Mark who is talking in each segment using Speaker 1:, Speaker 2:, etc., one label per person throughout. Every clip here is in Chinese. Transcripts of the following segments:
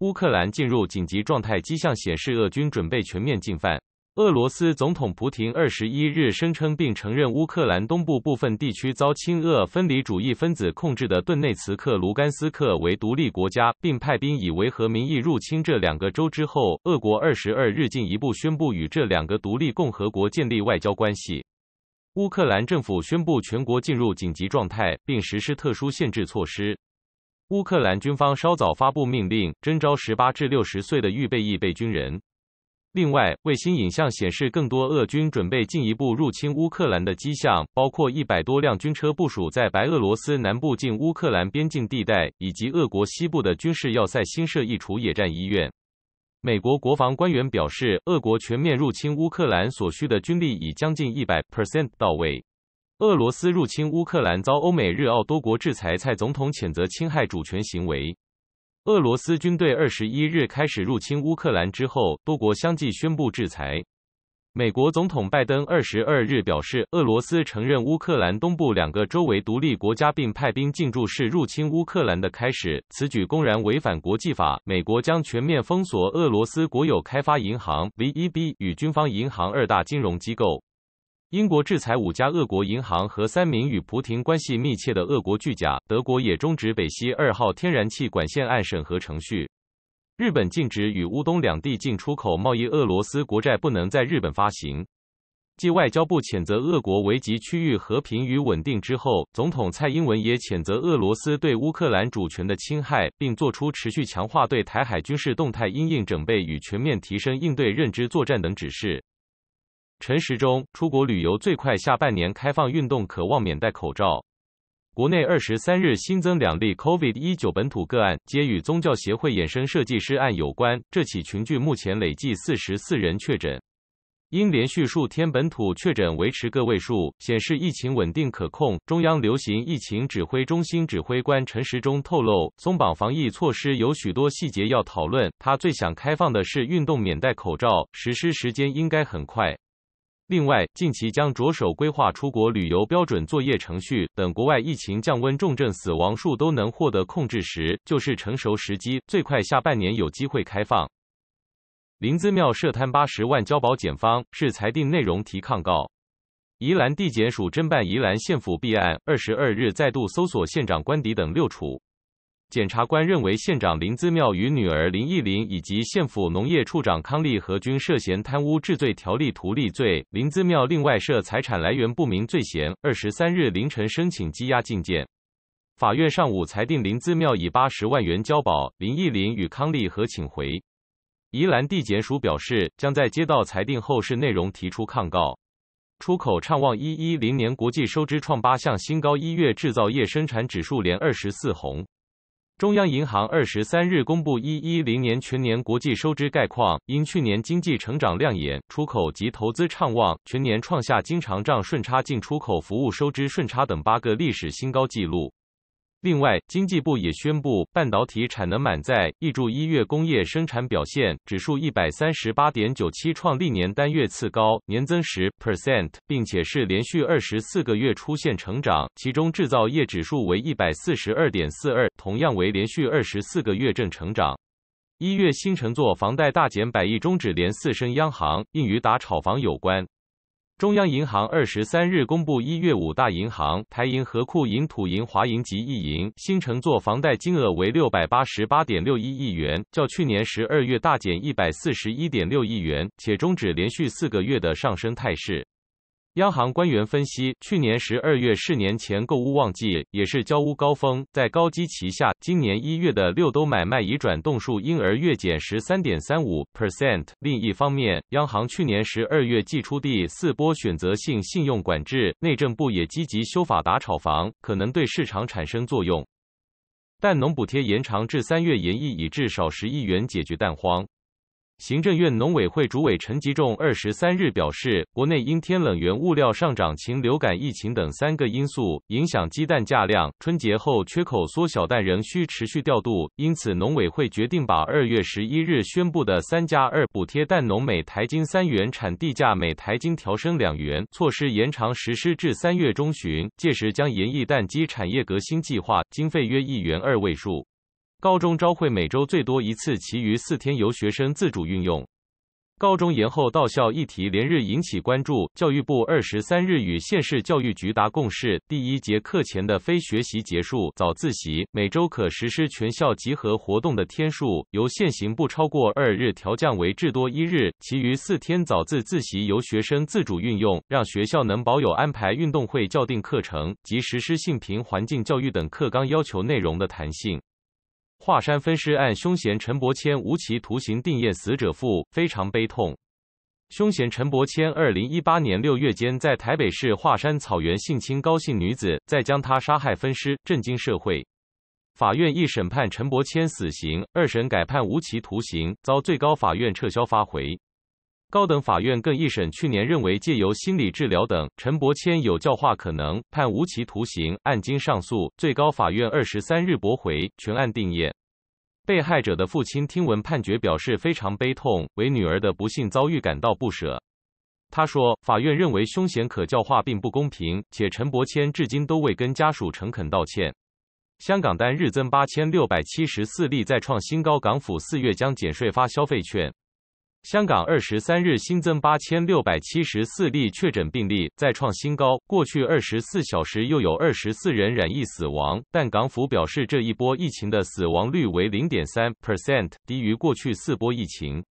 Speaker 1: 乌克兰进入紧急状态，迹象显示俄军准备全面进犯。俄罗斯总统普京二十一日声称并承认，乌克兰东部部分地区遭亲俄分离主义分子控制的顿内茨克、卢甘斯克为独立国家，并派兵以维和名义入侵这两个州之后，俄国二十二日进一步宣布与这两个独立共和国建立外交关系。乌克兰政府宣布全国进入紧急状态，并实施特殊限制措施。乌克兰军方稍早发布命令，征召十八至六十岁的预备役备军人。另外，卫星影像显示，更多俄军准备进一步入侵乌克兰的迹象，包括一百多辆军车部署在白俄罗斯南部近乌克兰边境地带，以及俄国西部的军事要塞新设一处野战医院。美国国防官员表示，俄国全面入侵乌克兰所需的军力已将近100%到位。俄罗斯入侵乌克兰遭欧美日澳多国制裁，蔡总统谴责侵害主权行为。俄罗斯军队二十一日开始入侵乌克兰之后，多国相继宣布制裁。美国总统拜登二十二日表示，俄罗斯承认乌克兰东部两个周围独立国家，并派兵进驻，是入侵乌克兰的开始。此举公然违反国际法，美国将全面封锁俄罗斯国有开发银行 VEB 与军方银行两大金融机构。英国制裁五家俄国银行和三名与普京关系密切的俄国巨贾，德国也终止北溪二号天然气管线案审核程序。日本禁止与乌东两地进出口贸易，俄罗斯国债不能在日本发行。继外交部谴责俄国危及区域和平与稳定之后，总统蔡英文也谴责俄罗斯对乌克兰主权的侵害，并作出持续强化对台海军事动态应应准备与全面提升应对认知作战等指示。陈时忠出国旅游最快下半年开放运动渴望免戴口罩。国内二十三日新增两例 COVID-19 本土个案，皆与宗教协会衍生设计师案有关。这起群聚目前累计四十四人确诊。因连续数天本土确诊维持个位数，显示疫情稳定可控。中央流行疫情指挥中心指挥官陈时忠透露，松绑防疫措施有许多细节要讨论。他最想开放的是运动免戴口罩，实施时间应该很快。另外，近期将着手规划出国旅游标准作业程序等。国外疫情降温、重症死亡数都能获得控制时，就是成熟时机，最快下半年有机会开放。林子庙涉贪八十万交保，检方是裁定内容提抗告。宜兰地检署侦办宜兰县府弊案，二十二日再度搜索县长官邸等六处。检察官认为，县长林资庙与女儿林艺玲以及县府农业处长康立和均涉嫌贪污治罪条例图利罪，林资庙另外涉财产来源不明罪嫌。二十三日凌晨申请羁押禁见，法院上午裁定林资庙以八十万元交保，林艺玲与康立和请回。宜兰地检署表示，将在接到裁定后视内容提出抗告。出口畅旺，一一零年国际收支创八项新高，一月制造业生产指数连二十四红。中央银行二十三日公布一一零年全年国际收支概况，因去年经济成长亮眼、出口及投资畅旺，全年创下经常账顺差、进出口服务收支顺差等八个历史新高纪录。另外，经济部也宣布，半导体产能满载，预祝一月工业生产表现指数一百三十八点九七，创历年单月次高，年增十 percent，并且是连续二十四个月出现成长。其中，制造业指数为一百四十二点四二，同样为连续二十四个月正成长。一月新乘坐房贷大减百亿，中指连四升，央行应与打炒房有关。中央银行二十三日公布一月五大银行台银、河库银、土银、华银及意银新乘坐房贷金额为六百八十八点六一亿元，较去年十二月大减一百四十一点六亿元，且终止连续四个月的上升态势。央行官员分析，去年十二月是年前购物旺季，也是交屋高峰。在高基旗下，今年一月的六都买卖已转动数因而月减十三点三五 percent。另一方面，央行去年十二月寄出第四波选择性信用管制，内政部也积极修法打炒房，可能对市场产生作用。但农补贴延长至三月，延役以至少十亿元解决蛋荒。行政院农委会主委陈吉仲二十三日表示，国内因天冷、原物料上涨、禽流感疫情等三个因素影响鸡蛋价量，春节后缺口缩小，但仍需持续调度，因此农委会决定把二月十一日宣布的三加二补贴蛋农每台斤三元产地价每台斤调升两元措施延长实施至三月中旬，届时将延役蛋鸡产业革新计划，经费约一元二位数。高中招会每周最多一次，其余四天由学生自主运用。高中延后到校议题连日引起关注。教育部二十三日与县市教育局达共识，第一节课前的非学习结束早自习，每周可实施全校集合活动的天数由现行不超过二日调降为至多一日，其余四天早自自习由学生自主运用，让学校能保有安排运动会、校定课程及实施性平环境教育等课纲要求内容的弹性。华山分尸案凶嫌陈伯谦无期徒刑定验死者父非常悲痛。凶嫌陈伯谦，二零一八年六月间在台北市华山草原性侵高姓女子，再将她杀害分尸，震惊社会。法院一审判陈伯谦死刑，二审改判无期徒刑，遭最高法院撤销发回。高等法院更一审去年认为借由心理治疗等，陈伯谦有教化可能，判无期徒刑。案经上诉，最高法院二十三日驳回，全案定谳。被害者的父亲听闻判决表示非常悲痛，为女儿的不幸遭遇感到不舍。他说，法院认为凶险可教化并不公平，且陈伯谦至今都未跟家属诚恳道歉。香港单日增八千六百七十四例，再创新高。港府四月将减税发消费券。香港二十三日新增八千六百七十四例确诊病例，再创新高。过去二十四小时又有二十四人染疫死亡，但港府表示，这一波疫情的死亡率为零点三 percent，低于过去四波疫情。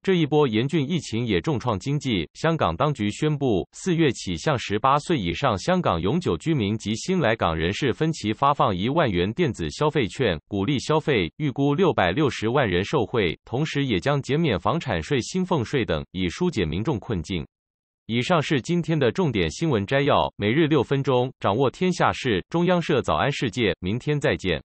Speaker 1: 这一波严峻疫情也重创经济。香港当局宣布，四月起向十八岁以上香港永久居民及新来港人士分期发放一万元电子消费券，鼓励消费，预估六百六十万人受惠。同时，也将减免房产税、薪俸税等，以疏解民众困境。以上是今天的重点新闻摘要。每日六分钟，掌握天下事。中央社早安世界，明天再见。